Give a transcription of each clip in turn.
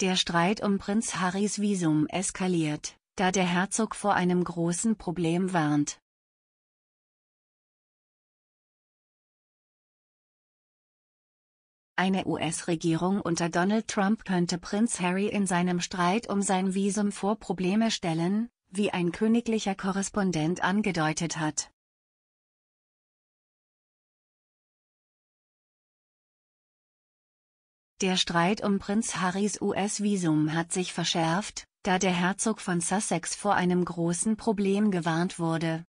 Der Streit um Prinz Harrys Visum eskaliert, da der Herzog vor einem großen Problem warnt. Eine US-Regierung unter Donald Trump könnte Prinz Harry in seinem Streit um sein Visum vor Probleme stellen, wie ein königlicher Korrespondent angedeutet hat. Der Streit um Prinz Harrys US-Visum hat sich verschärft, da der Herzog von Sussex vor einem großen Problem gewarnt wurde.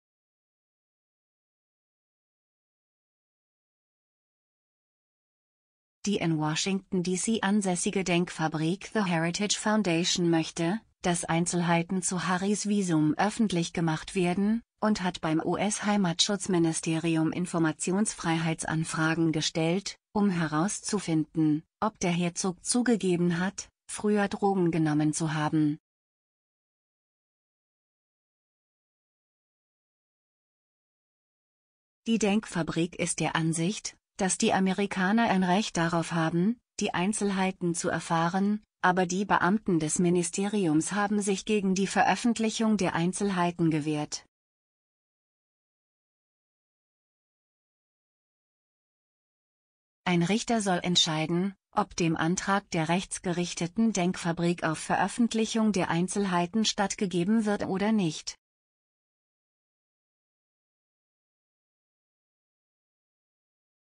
Die in Washington DC ansässige Denkfabrik The Heritage Foundation möchte, dass Einzelheiten zu Harrys Visum öffentlich gemacht werden, und hat beim US-Heimatschutzministerium Informationsfreiheitsanfragen gestellt, um herauszufinden, ob der Herzog zugegeben hat, früher Drogen genommen zu haben. Die Denkfabrik ist der Ansicht, dass die Amerikaner ein Recht darauf haben, die Einzelheiten zu erfahren, aber die Beamten des Ministeriums haben sich gegen die Veröffentlichung der Einzelheiten gewehrt. Ein Richter soll entscheiden, ob dem Antrag der rechtsgerichteten Denkfabrik auf Veröffentlichung der Einzelheiten stattgegeben wird oder nicht.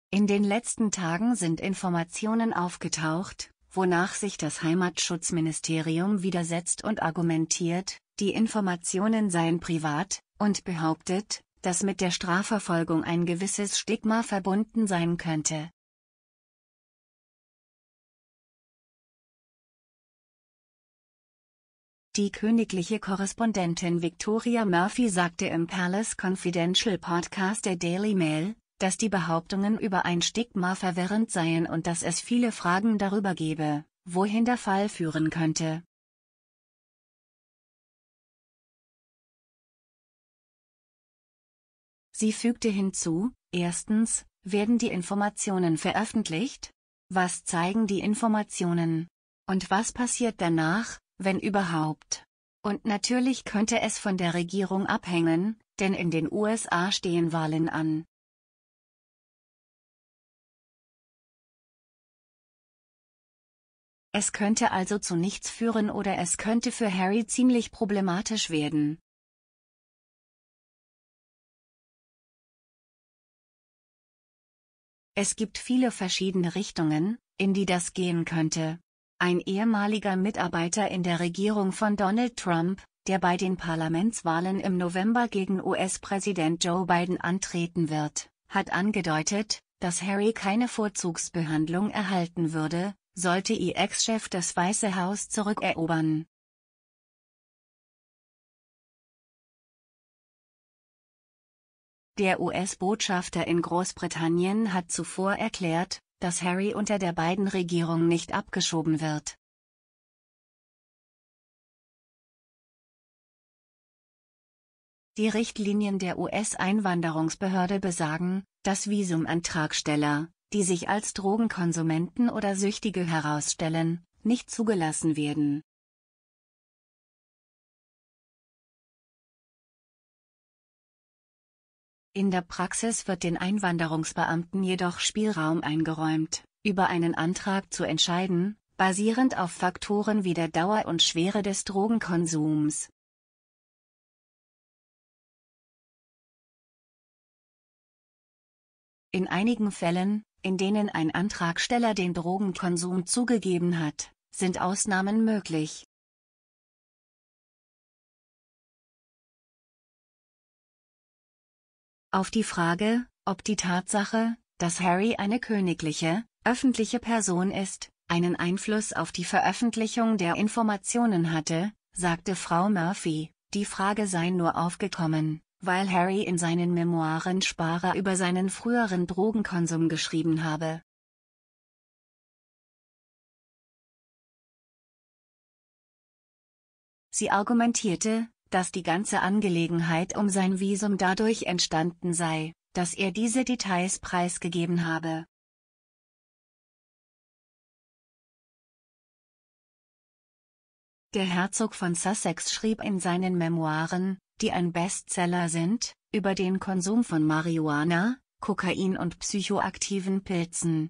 In den letzten Tagen sind Informationen aufgetaucht, wonach sich das Heimatschutzministerium widersetzt und argumentiert, die Informationen seien privat, und behauptet, dass mit der Strafverfolgung ein gewisses Stigma verbunden sein könnte. Die königliche Korrespondentin Victoria Murphy sagte im Palace Confidential Podcast der Daily Mail, dass die Behauptungen über ein Stigma verwirrend seien und dass es viele Fragen darüber gebe, wohin der Fall führen könnte. Sie fügte hinzu, erstens, werden die Informationen veröffentlicht? Was zeigen die Informationen? Und was passiert danach, wenn überhaupt. Und natürlich könnte es von der Regierung abhängen, denn in den USA stehen Wahlen an. Es könnte also zu nichts führen oder es könnte für Harry ziemlich problematisch werden. Es gibt viele verschiedene Richtungen, in die das gehen könnte ein ehemaliger Mitarbeiter in der Regierung von Donald Trump, der bei den Parlamentswahlen im November gegen US-Präsident Joe Biden antreten wird, hat angedeutet, dass Harry keine Vorzugsbehandlung erhalten würde, sollte ihr Ex-Chef das Weiße Haus zurückerobern. Der US-Botschafter in Großbritannien hat zuvor erklärt, dass Harry unter der beiden Regierung nicht abgeschoben wird. Die Richtlinien der US-Einwanderungsbehörde besagen, dass Visumantragsteller, die sich als Drogenkonsumenten oder Süchtige herausstellen, nicht zugelassen werden. In der Praxis wird den Einwanderungsbeamten jedoch Spielraum eingeräumt, über einen Antrag zu entscheiden, basierend auf Faktoren wie der Dauer und Schwere des Drogenkonsums. In einigen Fällen, in denen ein Antragsteller den Drogenkonsum zugegeben hat, sind Ausnahmen möglich. Auf die Frage, ob die Tatsache, dass Harry eine königliche, öffentliche Person ist, einen Einfluss auf die Veröffentlichung der Informationen hatte, sagte Frau Murphy, die Frage sei nur aufgekommen, weil Harry in seinen Memoiren Sparer über seinen früheren Drogenkonsum geschrieben habe. Sie argumentierte, dass die ganze Angelegenheit um sein Visum dadurch entstanden sei, dass er diese Details preisgegeben habe. Der Herzog von Sussex schrieb in seinen Memoiren, die ein Bestseller sind, über den Konsum von Marihuana, Kokain und psychoaktiven Pilzen,